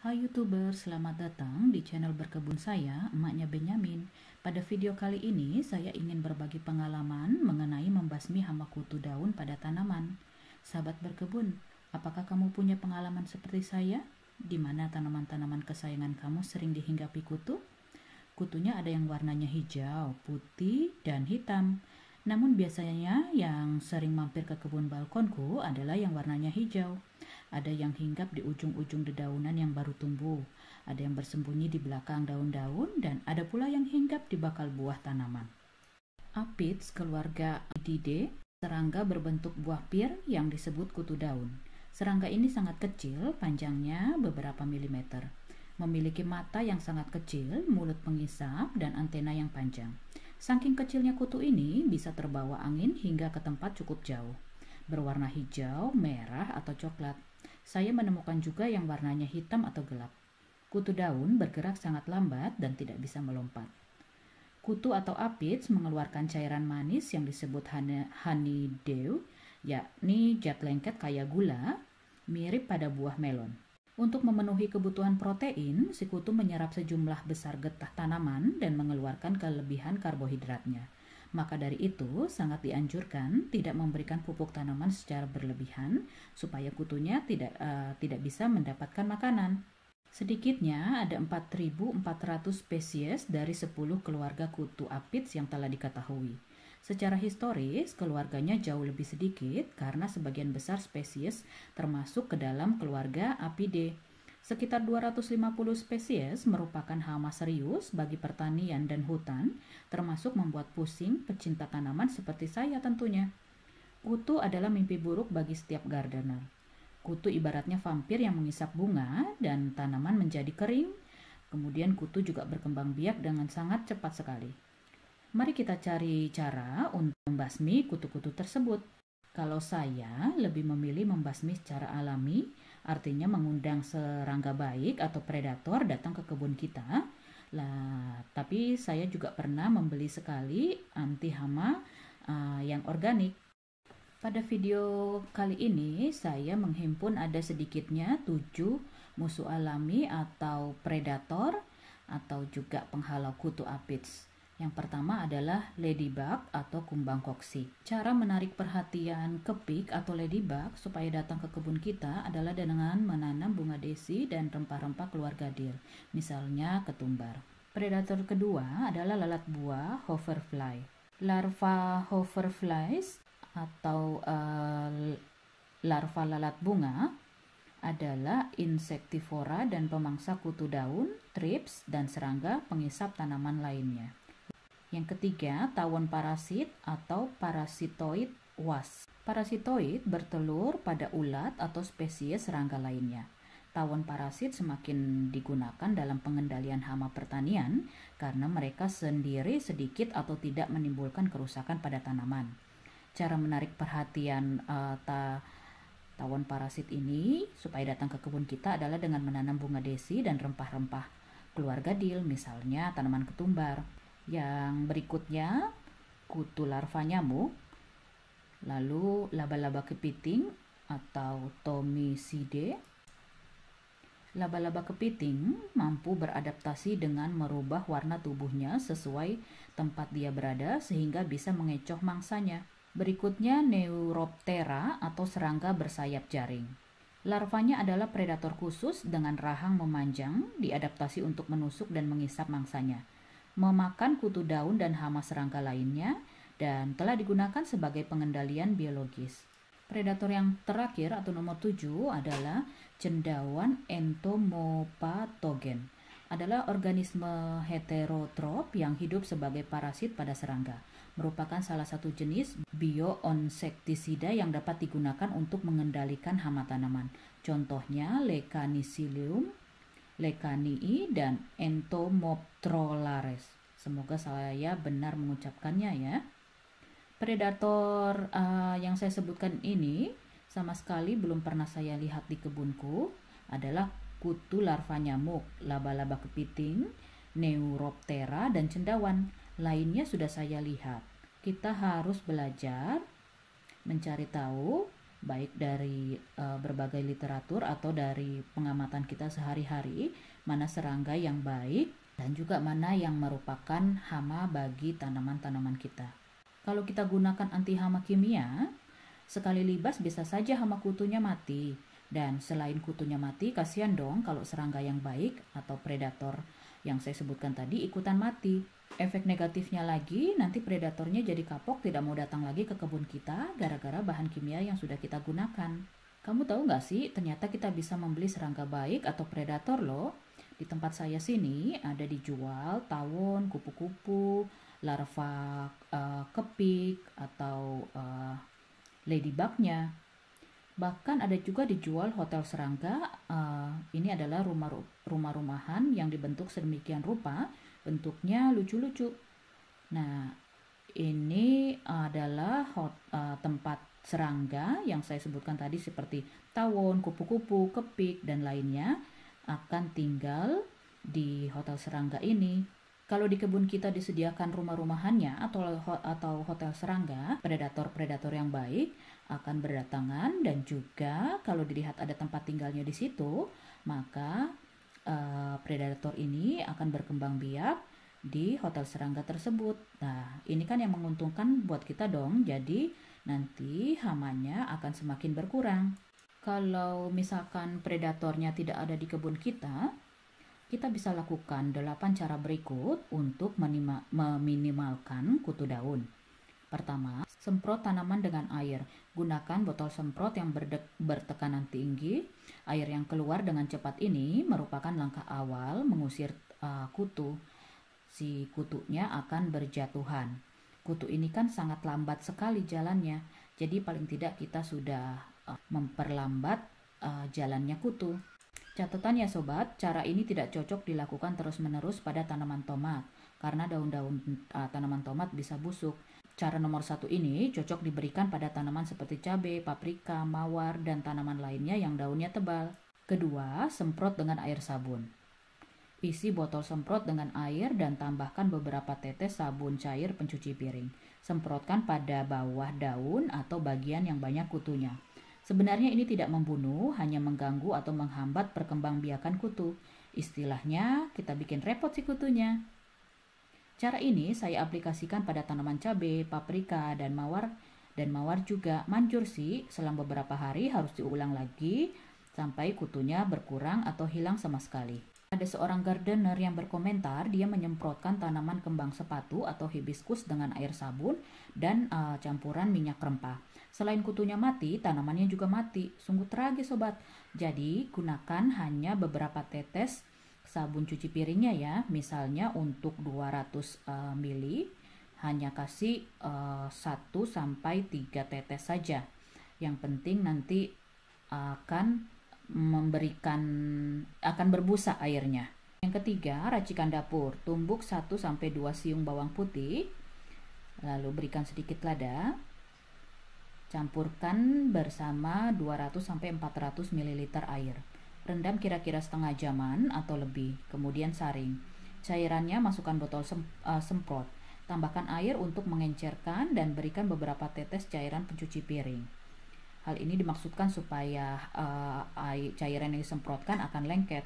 Hai youtuber, selamat datang di channel berkebun saya, emaknya Benyamin. Pada video kali ini, saya ingin berbagi pengalaman mengenai membasmi hama kutu daun pada tanaman. Sahabat berkebun, apakah kamu punya pengalaman seperti saya? Di mana tanaman-tanaman kesayangan kamu sering dihinggapi kutu? Kutunya ada yang warnanya hijau, putih, dan hitam. Namun biasanya yang sering mampir ke kebun balkonku adalah yang warnanya hijau. Ada yang hinggap di ujung-ujung dedaunan yang baru tumbuh, ada yang bersembunyi di belakang daun-daun, dan ada pula yang hinggap di bakal buah tanaman. Apids keluarga Ididae, serangga berbentuk buah pir yang disebut kutu daun. Serangga ini sangat kecil, panjangnya beberapa milimeter. Memiliki mata yang sangat kecil, mulut pengisap, dan antena yang panjang. Saking kecilnya kutu ini bisa terbawa angin hingga ke tempat cukup jauh. Berwarna hijau, merah, atau coklat. Saya menemukan juga yang warnanya hitam atau gelap. Kutu daun bergerak sangat lambat dan tidak bisa melompat. Kutu atau apits mengeluarkan cairan manis yang disebut honeydew, yakni cat lengket kaya gula, mirip pada buah melon. Untuk memenuhi kebutuhan protein, si kutu menyerap sejumlah besar getah tanaman dan mengeluarkan kelebihan karbohidratnya. Maka dari itu, sangat dianjurkan tidak memberikan pupuk tanaman secara berlebihan supaya kutunya tidak uh, tidak bisa mendapatkan makanan. Sedikitnya ada 4.400 spesies dari 10 keluarga kutu apids yang telah diketahui. Secara historis, keluarganya jauh lebih sedikit karena sebagian besar spesies termasuk ke dalam keluarga Apidae. Sekitar 250 spesies merupakan hama serius bagi pertanian dan hutan, termasuk membuat pusing pecinta tanaman seperti saya tentunya. Kutu adalah mimpi buruk bagi setiap gardener. Kutu ibaratnya vampir yang mengisap bunga dan tanaman menjadi kering. Kemudian kutu juga berkembang biak dengan sangat cepat sekali. Mari kita cari cara untuk membasmi kutu-kutu tersebut. Kalau saya lebih memilih membasmi secara alami, artinya mengundang serangga baik atau predator datang ke kebun kita. Lah, tapi saya juga pernah membeli sekali anti hama uh, yang organik. Pada video kali ini saya menghimpun ada sedikitnya 7 musuh alami atau predator atau juga penghalau kutu apits. Yang pertama adalah ladybug atau kumbang koksi. Cara menarik perhatian kepik atau ladybug supaya datang ke kebun kita adalah dengan menanam bunga desi dan rempah-rempah keluarga dir, misalnya ketumbar. Predator kedua adalah lalat buah hoverfly. Larva hoverflies atau uh, larva lalat bunga adalah insektivora dan pemangsa kutu daun, trips, dan serangga pengisap tanaman lainnya. Yang ketiga, tawon parasit atau parasitoid was. Parasitoid bertelur pada ulat atau spesies serangga lainnya. Tawon parasit semakin digunakan dalam pengendalian hama pertanian karena mereka sendiri sedikit atau tidak menimbulkan kerusakan pada tanaman. Cara menarik perhatian uh, ta tawon parasit ini supaya datang ke kebun kita adalah dengan menanam bunga desi dan rempah-rempah keluarga dil, misalnya tanaman ketumbar. Yang berikutnya kutu larva nyamuk, lalu laba-laba kepiting atau tomiside. Laba-laba kepiting mampu beradaptasi dengan merubah warna tubuhnya sesuai tempat dia berada sehingga bisa mengecoh mangsanya. Berikutnya Neuroptera atau serangga bersayap jaring. Larvanya adalah predator khusus dengan rahang memanjang, diadaptasi untuk menusuk dan mengisap mangsanya memakan kutu daun dan hama serangga lainnya, dan telah digunakan sebagai pengendalian biologis. Predator yang terakhir atau nomor 7 adalah cendawan entomopatogen. Adalah organisme heterotrop yang hidup sebagai parasit pada serangga. Merupakan salah satu jenis bioinsektisida yang dapat digunakan untuk mengendalikan hama tanaman. Contohnya Lecanicillium lecanii, dan entomoptrolares. Semoga saya benar mengucapkannya ya. Predator uh, yang saya sebutkan ini sama sekali belum pernah saya lihat di kebunku adalah kutu larva nyamuk, laba-laba kepiting, neuroptera, dan cendawan. Lainnya sudah saya lihat. Kita harus belajar mencari tahu baik dari uh, berbagai literatur atau dari pengamatan kita sehari-hari, mana serangga yang baik dan juga mana yang merupakan hama bagi tanaman-tanaman kita. Kalau kita gunakan anti hama kimia, sekali libas bisa saja hama kutunya mati, dan selain kutunya mati, kasihan dong kalau serangga yang baik atau predator yang saya sebutkan tadi ikutan mati. Efek negatifnya lagi, nanti predatornya jadi kapok tidak mau datang lagi ke kebun kita gara-gara bahan kimia yang sudah kita gunakan. Kamu tahu nggak sih, ternyata kita bisa membeli serangga baik atau predator loh. Di tempat saya sini ada dijual tawon, kupu-kupu, larva uh, kepik, atau uh, ladybugnya. Bahkan ada juga dijual hotel serangga. Uh, ini adalah rumah rumah-rumahan yang dibentuk sedemikian rupa, bentuknya lucu-lucu. Nah, ini adalah hot, uh, tempat serangga yang saya sebutkan tadi seperti tawon, kupu-kupu, kepik dan lainnya akan tinggal di hotel serangga ini kalau di kebun kita disediakan rumah-rumahannya atau atau hotel serangga, predator-predator yang baik akan berdatangan dan juga kalau dilihat ada tempat tinggalnya di situ, maka uh, predator ini akan berkembang biak di hotel serangga tersebut. Nah, ini kan yang menguntungkan buat kita dong. Jadi nanti hamanya akan semakin berkurang. Kalau misalkan predatornya tidak ada di kebun kita, kita bisa lakukan 8 cara berikut untuk meminimalkan kutu daun. Pertama, semprot tanaman dengan air. Gunakan botol semprot yang bertekanan tinggi. Air yang keluar dengan cepat ini merupakan langkah awal mengusir uh, kutu. Si kutunya akan berjatuhan. Kutu ini kan sangat lambat sekali jalannya. Jadi paling tidak kita sudah uh, memperlambat uh, jalannya kutu. Catatan ya sobat, cara ini tidak cocok dilakukan terus-menerus pada tanaman tomat karena daun-daun uh, tanaman tomat bisa busuk. Cara nomor satu ini cocok diberikan pada tanaman seperti cabai, paprika, mawar, dan tanaman lainnya yang daunnya tebal. Kedua, semprot dengan air sabun. Isi botol semprot dengan air dan tambahkan beberapa tetes sabun cair pencuci piring. Semprotkan pada bawah daun atau bagian yang banyak kutunya. Sebenarnya ini tidak membunuh, hanya mengganggu atau menghambat perkembangbiakan kutu. Istilahnya, kita bikin repot si kutunya. Cara ini saya aplikasikan pada tanaman cabai, paprika, dan mawar dan mawar juga manjur sih selang beberapa hari harus diulang lagi sampai kutunya berkurang atau hilang sama sekali. Ada seorang gardener yang berkomentar, dia menyemprotkan tanaman kembang sepatu atau hibiskus dengan air sabun dan uh, campuran minyak rempah. Selain kutunya mati, tanamannya juga mati. Sungguh tragis sobat. Jadi, gunakan hanya beberapa tetes sabun cuci piringnya ya. Misalnya untuk 200 uh, ml hanya kasih uh, eh, 1 sampai 3 tetes saja. Yang penting nanti akan memberikan akan berbusa airnya. Yang ketiga, racikan dapur. Tumbuk 1 sampai 2 siung bawang putih. Lalu berikan sedikit lada. Campurkan bersama 200 sampai 400 ml air. Rendam kira-kira setengah jaman atau lebih, kemudian saring. Cairannya masukkan botol sem uh, semprot. Tambahkan air untuk mengencerkan dan berikan beberapa tetes cairan pencuci piring. Hal ini dimaksudkan supaya uh, air, cairan yang disemprotkan akan lengket.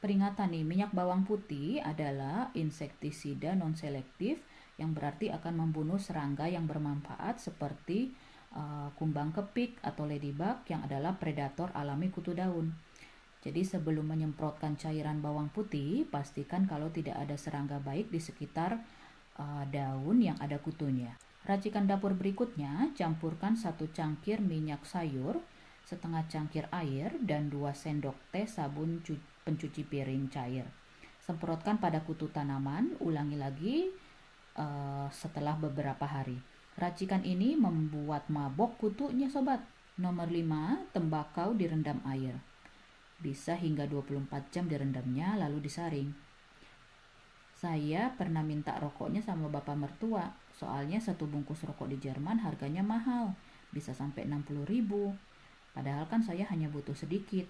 Peringatan nih, minyak bawang putih adalah insektisida non selektif yang berarti akan membunuh serangga yang bermanfaat seperti uh, kumbang kepik atau ladybug yang adalah predator alami kutu daun. Jadi sebelum menyemprotkan cairan bawang putih, pastikan kalau tidak ada serangga baik di sekitar uh, daun yang ada kutunya. Racikan dapur berikutnya, campurkan satu cangkir minyak sayur, setengah cangkir air, dan 2 sendok teh sabun pencuci piring cair. Semprotkan pada kutu tanaman, ulangi lagi uh, setelah beberapa hari. Racikan ini membuat mabok kutunya sobat. Nomor 5, tembakau direndam air. Bisa hingga 24 jam direndamnya lalu disaring. Saya pernah minta rokoknya sama bapak mertua, soalnya satu bungkus rokok di Jerman harganya mahal, bisa sampai 60 ribu. Padahal kan saya hanya butuh sedikit.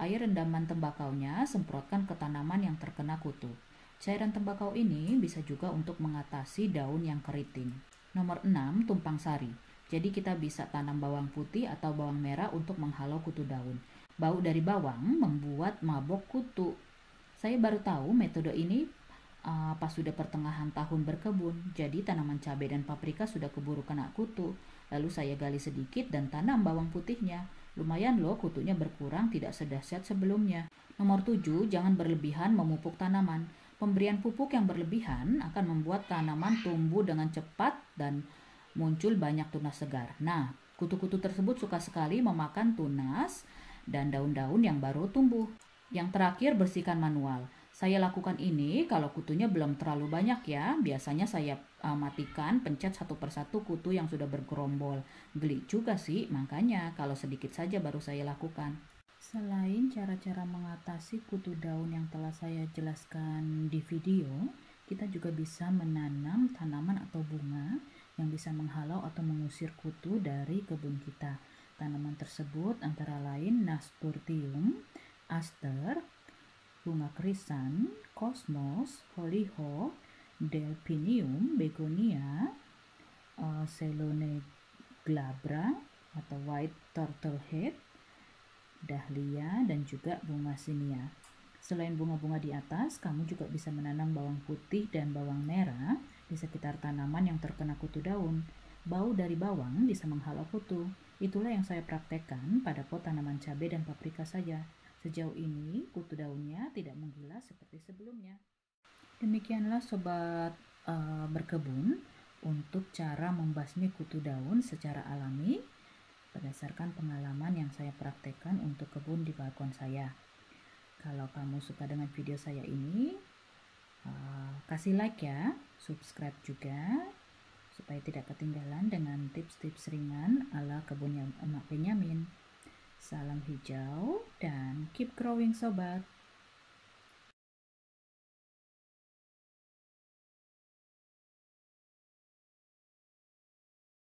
Air rendaman tembakaunya semprotkan ke tanaman yang terkena kutu. Cairan tembakau ini bisa juga untuk mengatasi daun yang keriting. Nomor 6, tumpang sari. Jadi kita bisa tanam bawang putih atau bawang merah untuk menghalau kutu daun. Bau dari bawang membuat mabok kutu. Saya baru tahu metode ini uh, pas sudah pertengahan tahun berkebun, jadi tanaman cabai dan paprika sudah keburu kena kutu. Lalu saya gali sedikit dan tanam bawang putihnya. Lumayan loh kutunya berkurang tidak sedahsyat sebelumnya. Nomor 7, jangan berlebihan memupuk tanaman. Pemberian pupuk yang berlebihan akan membuat tanaman tumbuh dengan cepat dan muncul banyak tunas segar. Nah, kutu-kutu tersebut suka sekali memakan tunas dan daun-daun yang baru tumbuh. Yang terakhir, bersihkan manual. Saya lakukan ini kalau kutunya belum terlalu banyak ya. Biasanya saya uh, matikan, pencet satu persatu kutu yang sudah bergerombol. Geli juga sih, makanya kalau sedikit saja baru saya lakukan. Selain cara-cara mengatasi kutu daun yang telah saya jelaskan di video, kita juga bisa menanam tanaman atau bunga yang bisa menghalau atau mengusir kutu dari kebun kita. Tanaman tersebut antara lain Nasturtium, aster, bunga krisan, kosmos, hollyhock, delphinium, begonia, uh, eh, selone glabra atau white turtle head, dahlia, dan juga bunga sinia. Selain bunga-bunga di atas, kamu juga bisa menanam bawang putih dan bawang merah di sekitar tanaman yang terkena kutu daun. Bau dari bawang bisa menghalau kutu. Itulah yang saya praktekkan pada pot tanaman cabai dan paprika saja. Sejauh ini, kutu daunnya tidak menggilas seperti sebelumnya. Demikianlah sobat e, berkebun untuk cara membasmi kutu daun secara alami berdasarkan pengalaman yang saya praktekkan untuk kebun di balkon saya. Kalau kamu suka dengan video saya ini, e, kasih like ya, subscribe juga supaya tidak ketinggalan dengan tips-tips ringan ala kebun yang Emak penyamin. Salam hijau dan keep growing sobat.